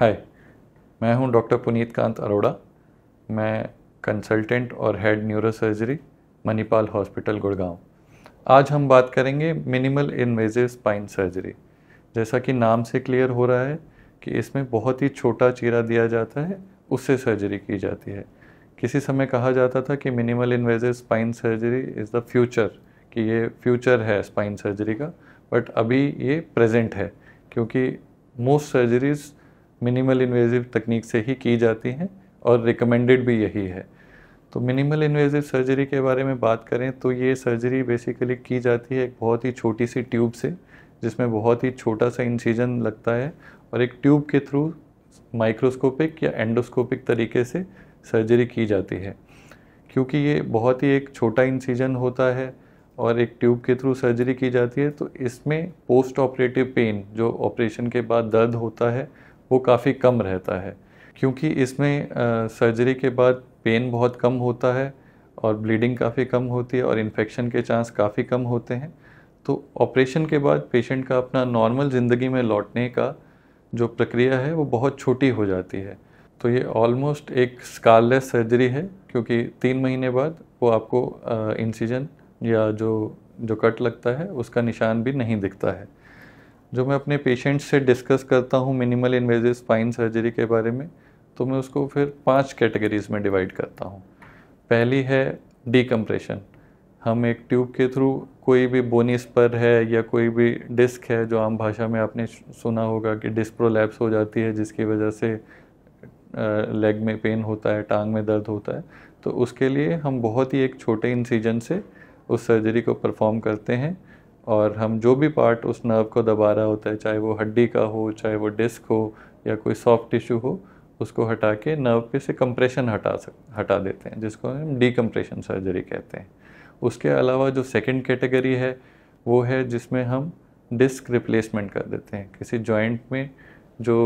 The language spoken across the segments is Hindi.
हाय मैं हूं डॉक्टर पुनीत कांत अरोड़ा मैं कंसल्टेंट और head neuro surgery Manipal hospital Gurgaon आज हम बात करेंगे मिनिमल इन्वेजिव स्पाइन सर्जरी जैसा कि नाम से क्लियर हो रहा है कि इसमें बहुत ही छोटा चीरा दिया जाता है उससे सर्जरी की जाती है किसी समय कहा जाता था कि minimal invasive spine surgery is the future कि ये फ्यूचर है स्पाइन सर्जरी का बट अभी ये प्रेजेंट है क्योंकि मोस्ट सर्जरीज़ मिनिमल इन्वेजिव तकनीक से ही की जाती हैं और रिकमेंडेड भी यही है तो मिनिमल इन्वेजिव सर्जरी के बारे में बात करें तो ये सर्जरी बेसिकली की जाती है एक बहुत ही छोटी सी ट्यूब से जिसमें बहुत ही छोटा सा इंसीजन लगता है और एक ट्यूब के थ्रू माइक्रोस्कोपिक या एंडोस्कोपिक तरीके से सर्जरी की जाती है क्योंकि ये बहुत ही एक छोटा इंसीजन होता है और एक ट्यूब के थ्रू सर्जरी की जाती है तो इसमें पोस्ट ऑपरेटिव पेन जो ऑपरेशन के बाद दर्द होता है वो काफ़ी कम रहता है क्योंकि इसमें सर्जरी के बाद पेन बहुत कम होता है और ब्लीडिंग काफ़ी कम होती है और इन्फेक्शन के चांस काफ़ी कम होते हैं तो ऑपरेशन के बाद पेशेंट का अपना नॉर्मल ज़िंदगी में लौटने का जो प्रक्रिया है वो बहुत छोटी हो जाती है तो ये ऑलमोस्ट एक स्कारलेस सर्जरी है क्योंकि तीन महीने बाद वो आपको इंसिजन या जो जो कट लगता है उसका निशान भी नहीं दिखता है जो मैं अपने पेशेंट्स से डिस्कस करता हूँ मिनिमल इन्वेजिव स्पाइन सर्जरी के बारे में तो मैं उसको फिर पांच कैटेगरीज में डिवाइड करता हूँ पहली है डिकम्प्रेशन हम एक ट्यूब के थ्रू कोई भी बोनी स्पर है या कोई भी डिस्क है जो आम भाषा में आपने सुना होगा कि डिस्क प्रोलैप्स हो जाती है जिसकी वजह से लेग में पेन होता है टांग में दर्द होता है तो उसके लिए हम बहुत ही एक छोटे इंसीजन से उस सर्जरी को परफॉर्म करते हैं और हम जो भी पार्ट उस नर्व को दबा रहा होता है चाहे वो हड्डी का हो चाहे वो डिस्क हो या कोई सॉफ्ट टिश्यू हो उसको हटा के नर्व पे से कंप्रेशन हटा सक हटा देते हैं जिसको हम डीकम्प्रेशन सर्जरी कहते हैं उसके अलावा जो सेकेंड कैटेगरी है वो है जिसमें हम डिस्क रिप्लेसमेंट कर देते हैं किसी जॉइंट में जो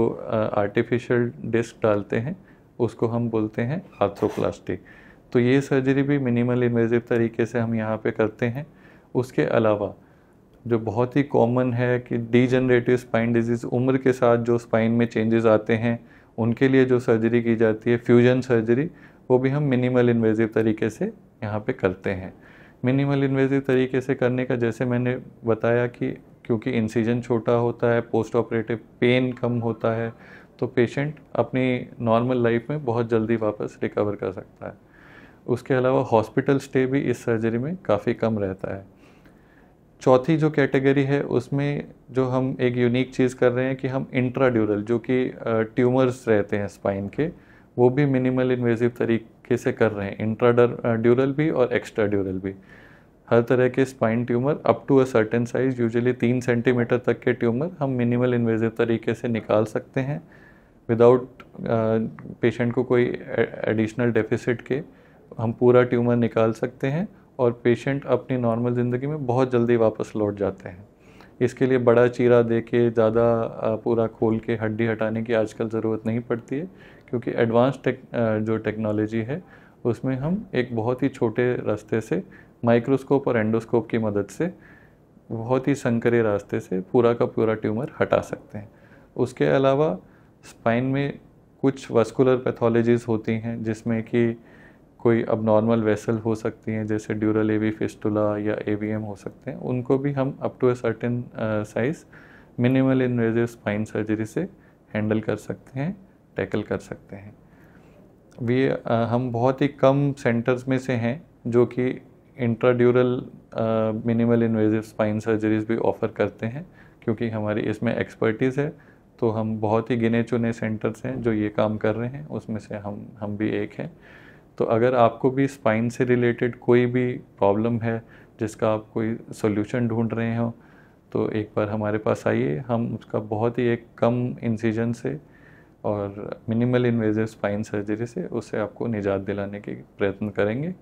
आर्टिफिशियल डिस्क डालते हैं उसको हम बोलते हैं आर्थ्रोप्लास्टी तो ये सर्जरी भी मिनिमल इन्वेजिव तरीके से हम यहाँ पे करते हैं उसके अलावा जो बहुत ही कॉमन है कि डीजनरेटिव स्पाइन डिजीज़ उम्र के साथ जो स्पाइन में चेंजेस आते हैं उनके लिए जो सर्जरी की जाती है फ्यूजन सर्जरी वो भी हम मिनिमल इन्वेजिव तरीके से यहाँ पे करते हैं मिनिमल इन्वेजिव तरीके से करने का जैसे मैंने बताया कि क्योंकि इंसीजन छोटा होता है पोस्ट ऑपरेटिव पेन कम होता है तो पेशेंट अपनी नॉर्मल लाइफ में बहुत जल्दी वापस रिकवर कर सकता है उसके अलावा हॉस्पिटल स्टे भी इस सर्जरी में काफ़ी कम रहता है चौथी जो कैटेगरी है उसमें जो हम एक यूनिक चीज़ कर रहे हैं कि हम इंट्राड्यूरल जो कि ट्यूमर्स रहते हैं स्पाइन के वो भी मिनिमल इन्वेजिव तरीके से कर रहे हैं इंट्रा ड्यूरल भी और एक्स्ट्रा ड्यूरल भी हर तरह के spine tumour up to a certain size usually तीन सेंटीमीटर तक के ट्यूमर हम मिनिमल इन्वेजिव तरीके से निकाल सकते हैं विदाउट पेशेंट को कोई एडिशनल डेफिसिट के हम पूरा ट्यूमर निकाल सकते हैं और पेशेंट अपनी नॉर्मल ज़िंदगी में बहुत जल्दी वापस लौट जाते हैं इसके लिए बड़ा चीरा दे के ज़्यादा पूरा खोल के हड्डी हटाने की आजकल ज़रूरत नहीं पड़ती है क्योंकि एडवांस टेक जो टेक्नोलॉजी है उसमें हम एक बहुत ही छोटे रास्ते से माइक्रोस्कोप और एंडोस्कोप की मदद से बहुत ही संकरे रास्ते से पूरा का पूरा ट्यूमर हटा सकते हैं उसके अलावा स्पाइन में कुछ वस्कुलर पैथोलॉजीज़ होती हैं जिसमें कि कोई अब नॉर्मल वेसल हो सकती हैं जैसे ड्यूरल वी फिस्टुला या एम हो सकते हैं उनको भी हम up to a certain size minimal invasive spine surgery से हैंडल कर सकते हैं टैकल कर सकते हैं वी uh, हम बहुत ही कम सेंटर्स में से हैं जो कि intradural minimal invasive spine surgeries भी ऑफ़र करते हैं क्योंकि हमारी इसमें एक्सपर्टीज़ है तो हम बहुत ही गिने चुने सेंटर्स हैं जो ये काम कर रहे हैं उसमें से हम हम भी एक हैं तो अगर आपको भी स्पाइन से रिलेटेड कोई भी प्रॉब्लम है जिसका आप कोई सोल्यूशन ढूंढ रहे हो तो एक बार हमारे पास आइए हम उसका बहुत ही एक कम इंसीजन से और मिनिमल इन्वेजिव स्पाइन सर्जरी से उससे आपको निजात दिलाने के प्रयत्न करेंगे